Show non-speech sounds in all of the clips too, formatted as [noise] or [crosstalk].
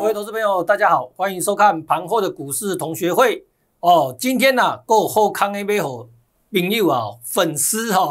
各位投资朋友，大家好，欢迎收看盘后的股市同学会哦。今天呢，过后康 A 杯和朋友啊，粉丝哈，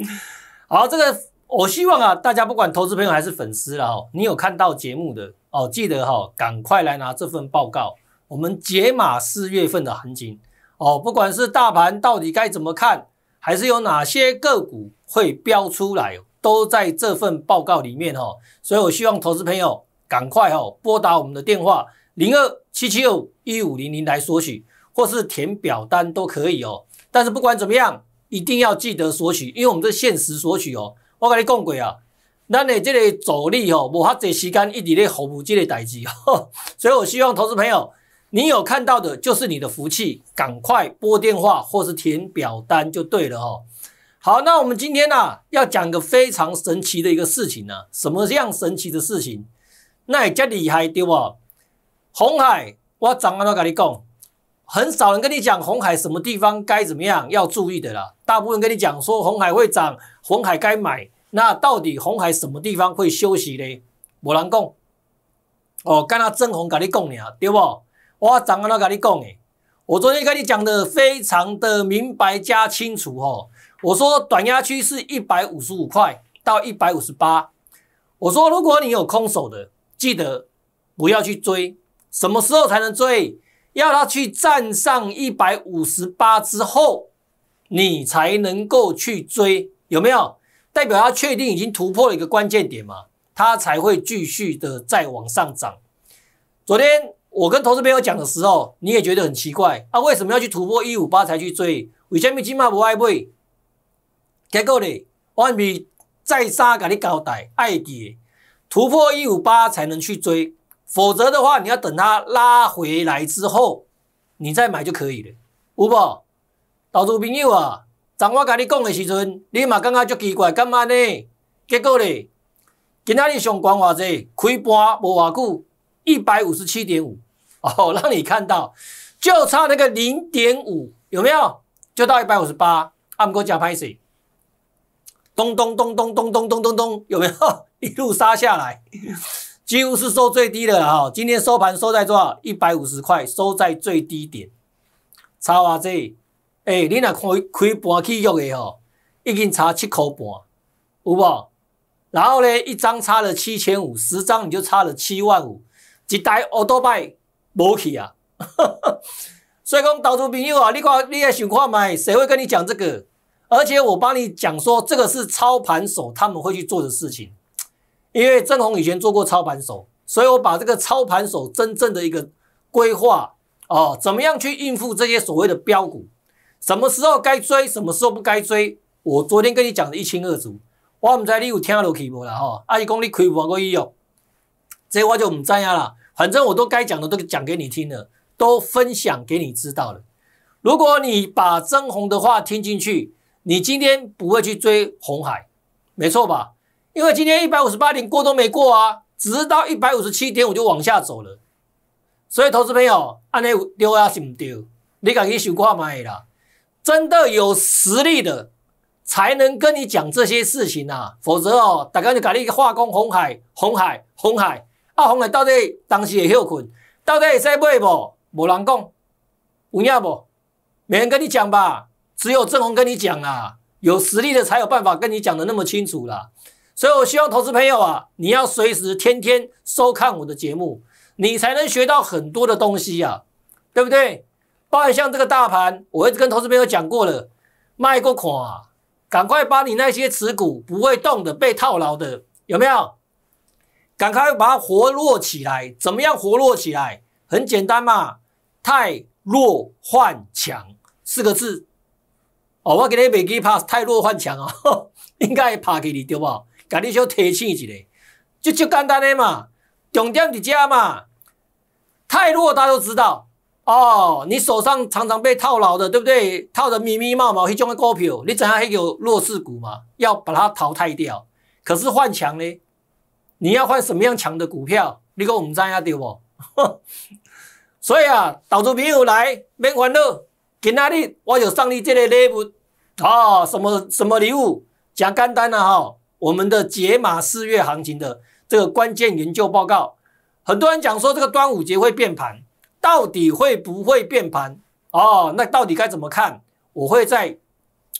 [laughs] 好，这个我希望啊，大家不管投资朋友还是粉丝了哈，你有看到节目的哦，记得哈，赶快来拿这份报告，我们解码四月份的行情哦。不管是大盘到底该怎么看，还是有哪些个股会飙出来，都在这份报告里面哦。所以我希望投资朋友。赶快哦拨打我们的电话零二七七五一五零零来索取，或是填表单都可以哦。但是不管怎么样，一定要记得索取，因为我们这限时索取哦。我跟你讲过啊，咱的这个阻力哦，无哈这时间一直咧服务这个代志，[laughs] 所以我希望投资朋友，你有看到的就是你的福气。赶快拨电话或是填表单就对了哦。好，那我们今天呢要讲个非常神奇的一个事情呢，什么样神奇的事情？那也真厉害，对不？红海，我怎么都跟你讲，很少人跟你讲红海什么地方该怎么样要注意的啦。大部分跟你讲说红海会涨，红海该买。那到底红海什么地方会休息呢？没人讲。哦，刚刚真红跟你讲呀，对不？我怎么都跟你讲的。我昨天跟你讲的非常的明白加清楚哦。我说短压区是一百五十五块到一百五十八。我说如果你有空手的。记得不要去追，什么时候才能追？要它去站上一百五十八之后，你才能够去追，有没有？代表它确定已经突破了一个关键点嘛？它才会继续的再往上涨。昨天我跟投资朋友讲的时候，你也觉得很奇怪，啊，为什么要去突破一五八才去追为什么今 n 不 e e 结果呢，我还没再三跟你交代，爱记。突破一五八才能去追，否则的话，你要等它拉回来之后，你再买就可以了。有无？投资朋友啊，当我跟你讲的时阵，你嘛感觉足奇怪，干嘛呢？结果咧，今仔日上光华者，开盘我偌久，一百五十七点五，哦，让你看到，就差那个零点五，有没有？就到一百五十八，按过讲歹势。咚咚咚咚咚咚咚咚咚，有没有 [laughs] 一路杀下来？几乎是收最低的了哈。今天收盘收在多少？一百五十块，收在最低点。差我这，哎，你那可以开盘起约的吼，已经差七块半，有无？然后呢，一张差了七千五，十张你就差了七万五，一台欧多百无去啊！[laughs] 所以讲，投资朋友啊，你看你也想看买，谁会跟你讲这个？而且我帮你讲说，这个是操盘手他们会去做的事情。因为郑红以前做过操盘手，所以我把这个操盘手真正的一个规划哦，怎么样去应付这些所谓的标股，什么时候该追，什么时候不该追，我昨天跟你讲的一清二楚。我唔知你有听落去无啦？哈，阿姨讲你开户还过医药，这我就唔知啦。反正我都该讲的都讲给你听了，都分享给你知道了。如果你把曾红的话听进去，你今天不会去追红海，没错吧？因为今天一百五十八点过都没过啊，直到一百五十七点我就往下走了。所以投资朋友，安尼有对还是唔对，你自去想看卖啦。真的有实力的，才能跟你讲这些事情啊，否则哦，大家就讲你化工红海，红海，红海，啊红海到底当时会休困，到底会使买无？无人讲，有影无？没人跟你讲吧。只有正红跟你讲啦，有实力的才有办法跟你讲的那么清楚啦。所以，我希望投资朋友啊，你要随时天天收看我的节目，你才能学到很多的东西呀，对不对？包括像这个大盘，我一直跟投资朋友讲过了，卖过款啊，赶快把你那些持股不会动的、被套牢的，有没有？赶快把它活络起来。怎么样活络起来？很简单嘛，太弱换强四个字。哦，我今日未记拍太弱幻强哦，[laughs] 应该会拍给你对不？给你小提醒一下，就就简单的嘛，重点伫家嘛。太弱大家都知道哦，你手上常常被套牢的，对不对？套的密密麻麻，一种的股，票，你怎样还有弱势股嘛？要把它淘汰掉。可是换强呢？你要换什么样强的股票？你跟我们这样对不？[laughs] 所以啊，投资朋友来，免烦恼。给哪里？我有送你这类礼物啊，什么什么礼物？讲简单了哈，我们的解码四月行情的这个关键研究报告，很多人讲说这个端午节会变盘，到底会不会变盘？哦，那到底该怎么看？我会在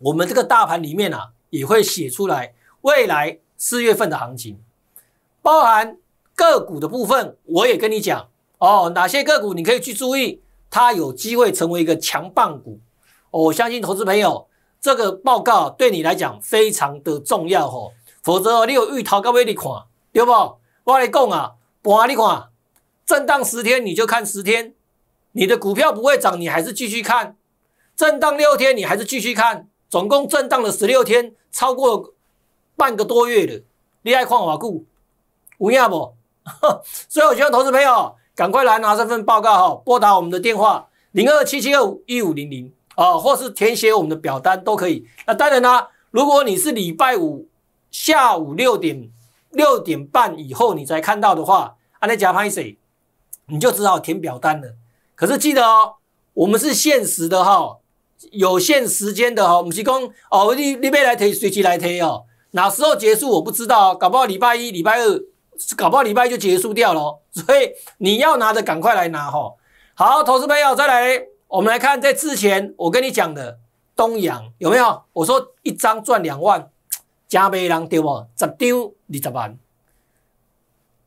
我们这个大盘里面啊，也会写出来未来四月份的行情，包含个股的部分，我也跟你讲哦，哪些个股你可以去注意。它有机会成为一个强棒股，我相信投资朋友，这个报告对你来讲非常的重要吼，否则你有预逃高位你看，对不？我来讲啊，不你看，震荡十天你就看十天，你的股票不会涨，你还是继续看，震荡六天你还是继续看，总共震荡了十六天，超过半个多月的，你害看华股，有影不？[laughs] 所以我觉得投资朋友。赶快来拿这份报告哈！拨打我们的电话零二七七二五一五零零啊，或是填写我们的表单都可以。那当然啦，如果你是礼拜五下午六点六点半以后你才看到的话，安内加潘谁，你就只好填表单了。可是记得哦，我们是限时的哈，有限时间的哈，不是讲哦，你你拜来推，随机来推哦，哪时候结束我不知道，搞不好礼拜一、礼拜二。搞不到礼拜就结束掉了，所以你要拿的赶快来拿哈。好，投资朋友再来，我们来看在之前我跟你讲的东洋有没有？我说一张赚两万，加倍人丢哦，十张二十万。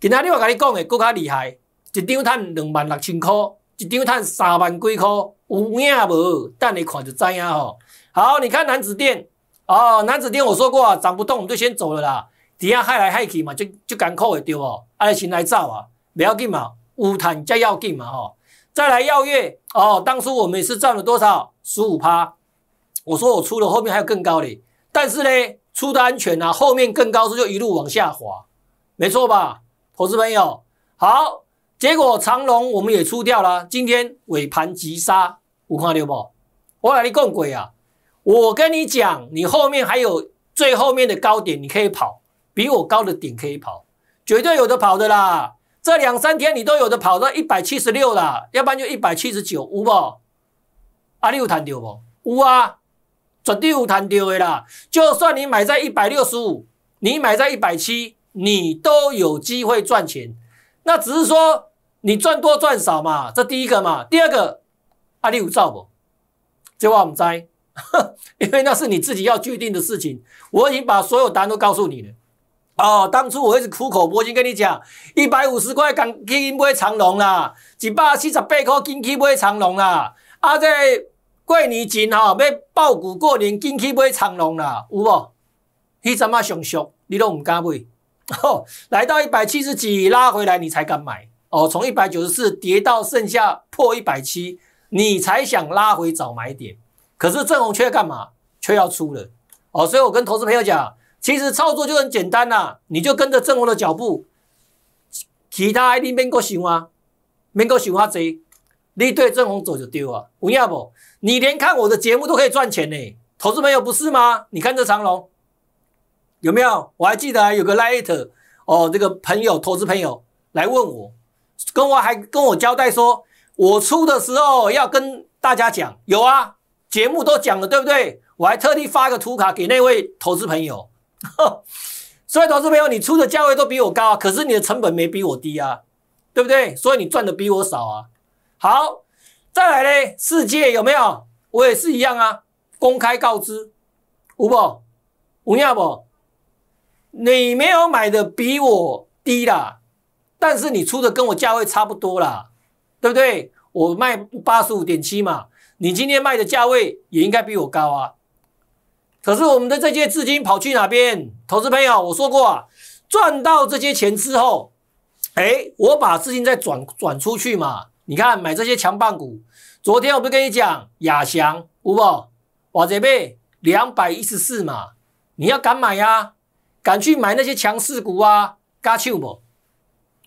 其他另外跟你讲的更加厉害，一张赚两万六千块，一张赚三万几块，有影无？等你看就知影哦。好，你看南子店哦，南子店我说过涨不动，我们就先走了啦。底下害来害去嘛，就就艰苦的对哦。阿来先来走啊，不要紧嘛。五探再要紧嘛吼，再来耀月哦。当初我们是赚了多少？十五趴。我说我出了，后面还有更高的。但是呢，出的安全呐，后面更高是就一路往下滑，没错吧，投资朋友？好，结果长龙我们也出掉了。今天尾盘急杀五块六不？我哪里共鬼啊？我跟你讲，你后面还有最后面的高点，你可以跑。比我高的顶可以跑，绝对有的跑的啦。这两三天你都有的跑到一百七十六了，要不然就一百七十九，有不？阿你有谈掉，不？有啊，绝对有谈掉的啦。就算你买在一百六十五，你买在一百七，你都有机会赚钱。那只是说你赚多赚少嘛，这第一个嘛。第二个，阿你有造不？这话我们猜，[laughs] 因为那是你自己要决定的事情。我已经把所有答案都告诉你了。哦，当初我一直苦口婆心跟你讲，一百五十块敢进去买长龙啦，一百四十八块进去买长龙啦，啊在过年前吼要爆股过年进去买长龙啦，有无？那阵啊上俗，你都唔敢买，吼，来到一百七十几拉回来你才敢买，哦，从一百九十四跌到剩下破一百七，你才想拉回找买点，可是正红却干嘛？却要出了，哦，所以我跟投资朋友讲。其实操作就很简单啦，你就跟着正弘的脚步，其他 ID 免购熊啊，免购熊啊，谁你对正弘走就丢啊，不要不？你连看我的节目都可以赚钱呢，投资朋友不是吗？你看这长龙有没有？我还记得有个 light 哦，这个朋友投资朋友来问我，跟我还跟我交代说，我出的时候要跟大家讲，有啊，节目都讲了，对不对？我还特地发个图卡给那位投资朋友。[laughs] 所以，投资朋友，你出的价位都比我高啊，可是你的成本没比我低啊，对不对？所以你赚的比我少啊。好，再来嘞，世界有没有？我也是一样啊，公开告知，吴博、吴亚博，你没有买的比我低啦，但是你出的跟我价位差不多啦，对不对？我卖八十五点七嘛，你今天卖的价位也应该比我高啊。可是我们的这些资金跑去哪边？投资朋友，我说过啊，赚到这些钱之后，哎，我把资金再转转出去嘛。你看买这些强棒股，昨天我不是跟你讲亚翔、五宝、瓦这边两百一十四嘛？你要敢买呀，敢去买那些强势股啊？敢抢不？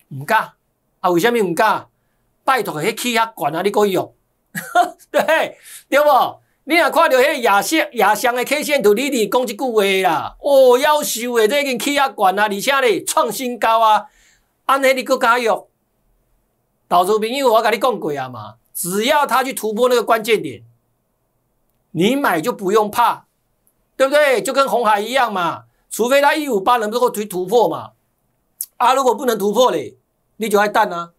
唔敢啊？为什么唔敢？拜托，那些气压管啊，你够用？[laughs] 对，对不？你若看到迄亚线亚翔的 K 线，就你哩讲一句话啦，哦，夭寿的，这已经起啊管啦，而且咧创新高啊，安那你搁加油。导出兵，因为我跟你讲过啊嘛，只要他去突破那个关键点，你买就不用怕，对不对？就跟红海一样嘛，除非他一五八能够去突破嘛，啊，如果不能突破嘞，你就爱淡啊。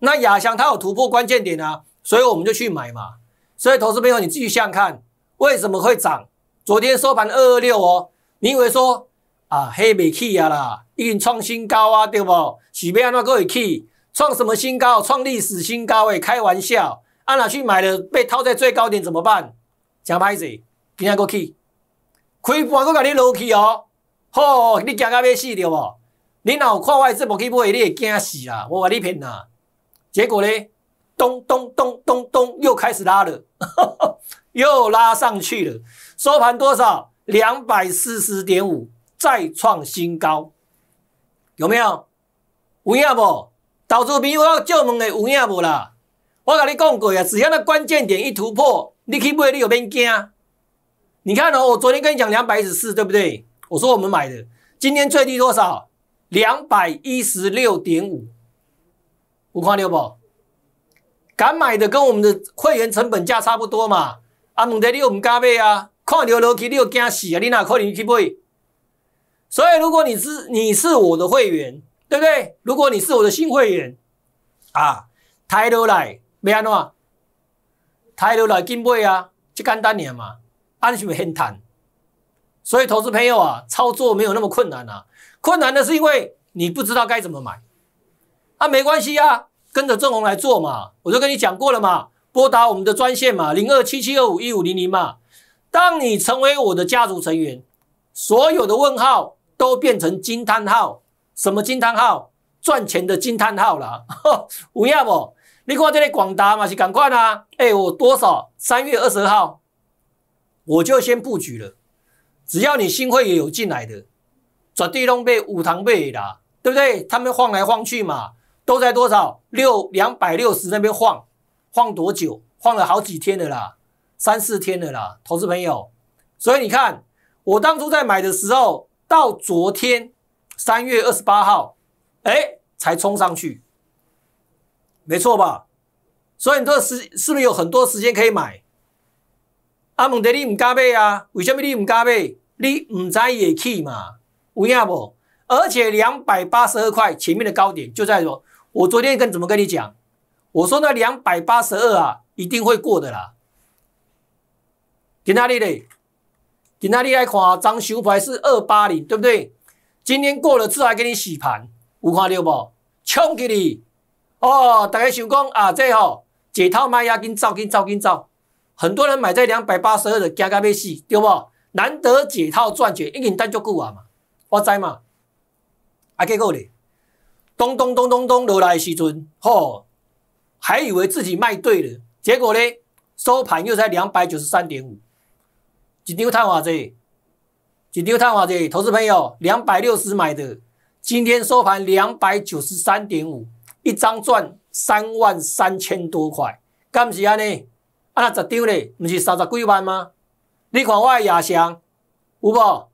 那亚翔他有突破关键点啊，所以我们就去买嘛。所以，投资朋友，你继续想看，为什么会涨？昨天收盘二二六哦，你以为说啊，黑美 k 啊啦，已经创新高啊，对不？许贝安娜够会 k 创什么新高？创历史新高？哎，开玩笑，啊，哪去买的？被套在最高点怎么办？假歹子，今天够 key，开盘够甲你落去 e y 哦，好，你惊到要死对不？你哪有看外资买去买，你会惊死啦！我话你骗呐，结果呢？咚咚咚咚咚，又开始拉了，又拉上去了。收盘多少？两百四十点五，再创新高。有没有？有影无？投资朋友要借问的有影无啦？我跟你讲过呀，只要那关键点一突破，你去买你有免惊。你看哦，我昨天跟你讲两百一十四，对不对？我说我们买的，今天最低多少？两百一十六点五，有看六不？敢买的跟我们的会员成本价差不多嘛？啊，问题你又唔敢买啊？看牛牛去你又惊死啊？你哪可能去买？所以如果你是你是我的会员，对不对？如果你是我的新会员，啊，抬头来，没安怎？抬头来进买啊，就简单呀嘛，安什么很谈？所以投资朋友啊，操作没有那么困难啊，困难的是因为你不知道该怎么买，啊，没关系啊。跟着正红来做嘛，我都跟你讲过了嘛，拨打我们的专线嘛，零二七七二五一五零零嘛。当你成为我的家族成员，所有的问号都变成惊叹号，什么惊叹号？赚钱的惊叹号吼，不要我，另外这些广达嘛，是赶快啦。哎，我多少三月二十号我就先布局了，只要你新会也有进来的，转地龙被五堂被啦，对不对？他们晃来晃去嘛。都在多少六两百六十那边晃，晃多久？晃了好几天的啦，三四天的啦，投资朋友。所以你看，我当初在买的时候，到昨天三月二十八号，哎，才冲上去，没错吧？所以你这是是不是有很多时间可以买？阿蒙德，你唔加倍啊？为什么你唔加倍？你唔知也去嘛？有影不？而且两百八十二块前面的高点就在说。我昨天跟怎么跟你讲？我说那两百八十二啊，一定会过的啦。今阿你嘞？今阿你来看，张修牌是二八零，对不对？今天过了自然给你洗盘，有看到不？冲给你！哦，大家想讲啊，这哦解套卖押金照进照进照。很多人买在两百八十二的，惊惊要死，对不？难得解套赚钱，一年等足久啊嘛，我知嘛。啊，结果嘞？咚咚咚咚咚！罗莱西尊吼，还以为自己卖对了，结果呢收盘又在两百九十三点五，一张探划子，一张探划子。投资朋友，两百六十买的，今天收盘两百九十三点五，一张赚三万三千多块，敢是安尼？啊，十张呢，不是三十几万吗？你看我的亚翔，有好，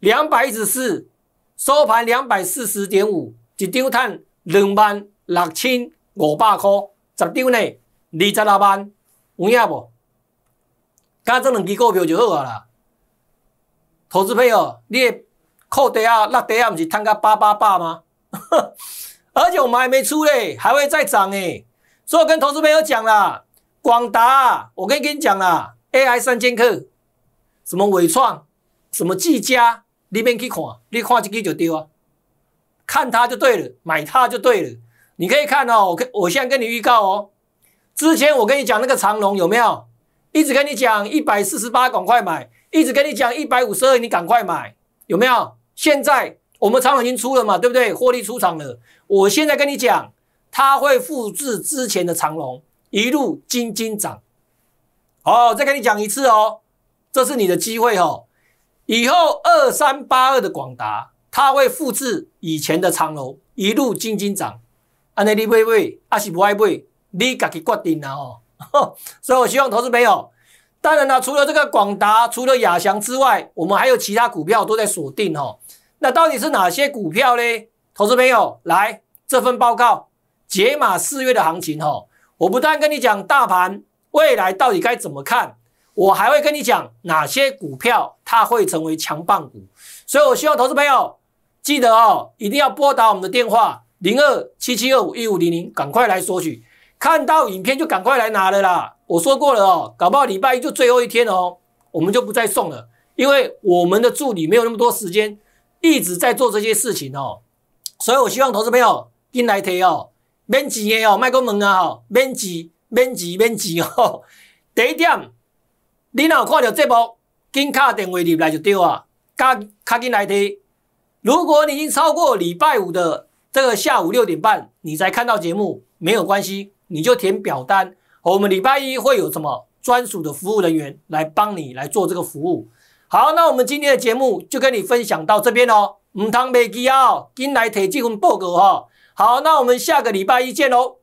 两百一十四收盘两百四十点五。一张赚两万六千五百块，十张呢二十六万，有影无？加这两支股票就好啊啦！投资朋友，你靠底啊，落底啊，毋是赚甲八八八吗？[laughs] 而且我们还没出嘞，还会再涨诶。所以我跟投资朋友讲啦，广达，我跟你跟你讲啦，AI 三剑客，什么伟创，什么智嘉，你免去看，你看这句就对啊。看它就对了，买它就对了。你可以看哦，我跟我现在跟你预告哦。之前我跟你讲那个长龙有没有，一直跟你讲一百四十八赶快买，一直跟你讲一百五十二你赶快买，有没有？现在我们仓位已经出了嘛，对不对？获利出场了。我现在跟你讲，它会复制之前的长龙，一路斤斤涨。好，再跟你讲一次哦，这是你的机会哦。以后二三八二的广达。他会复制以前的长楼，一路斤斤涨，安内你 b u 还是不你自己决定啦吼。[laughs] 所以，我希望投资朋友。当然啦，除了这个广达，除了亚翔之外，我们还有其他股票都在锁定吼。那到底是哪些股票呢？投资朋友，来这份报告解码四月的行情吼。我不但跟你讲大盘未来到底该怎么看，我还会跟你讲哪些股票它会成为强棒股。所以我希望投资朋友。记得哦，一定要拨打我们的电话零二七七二五一五零零，赶快来索取。看到影片就赶快来拿了啦！我说过了哦，搞不好礼拜一就最后一天哦，我们就不再送了，因为我们的助理没有那么多时间一直在做这些事情哦。所以我希望投资朋友进来提哦，免急的哦，卖过门啊哈，免急免急免急哦。[laughs] 第一点，你若看到这波，紧卡电话入来就对了，卡卡紧来提。如果你已经超过礼拜五的这个下午六点半，你才看到节目，没有关系，你就填表单。我们礼拜一会有什么专属的服务人员来帮你来做这个服务。好，那我们今天的节目就跟你分享到这边哦，唔通未记哦，紧来提这份报告哈。好，那我们下个礼拜一见喽。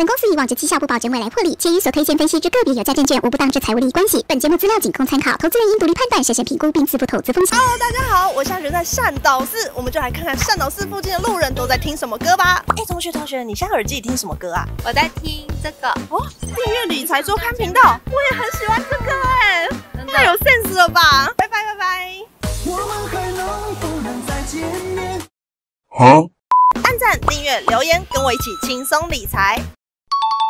本公司以往之绩效不保证未来获利，且与所推荐分析之个别有价证券无不当之财务利益关系。本节目资料仅供参考，投资人应独立判断、审慎评估并自负投资风险。大家好，我现在人在善导寺，我们就来看看善导寺附近的路人都在听什么歌吧。哎，同学同学，你现在耳机里听什么歌啊？我在听这个。哦，订阅理财周刊频道，我也很喜欢这个哎，太有 sense 了吧？拜拜拜拜。我们还能能不再见面？好，按赞、订阅、留言，跟我一起轻松理财。Thank you.